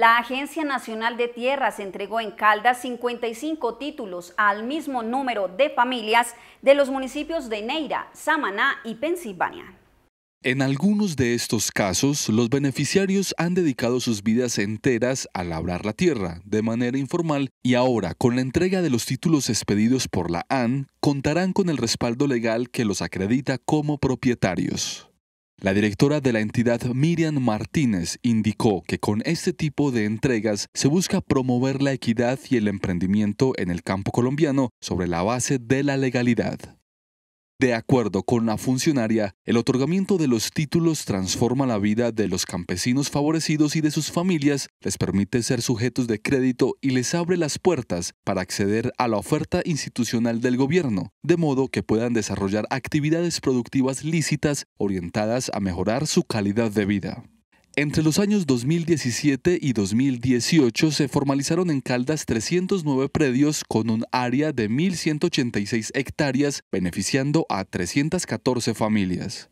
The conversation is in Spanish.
La Agencia Nacional de Tierras entregó en Caldas 55 títulos al mismo número de familias de los municipios de Neira, Samaná y Pensilvania. En algunos de estos casos, los beneficiarios han dedicado sus vidas enteras a labrar la tierra de manera informal y ahora, con la entrega de los títulos expedidos por la AN, contarán con el respaldo legal que los acredita como propietarios. La directora de la entidad Miriam Martínez indicó que con este tipo de entregas se busca promover la equidad y el emprendimiento en el campo colombiano sobre la base de la legalidad. De acuerdo con la funcionaria, el otorgamiento de los títulos transforma la vida de los campesinos favorecidos y de sus familias, les permite ser sujetos de crédito y les abre las puertas para acceder a la oferta institucional del gobierno, de modo que puedan desarrollar actividades productivas lícitas orientadas a mejorar su calidad de vida. Entre los años 2017 y 2018 se formalizaron en Caldas 309 predios con un área de 1.186 hectáreas, beneficiando a 314 familias.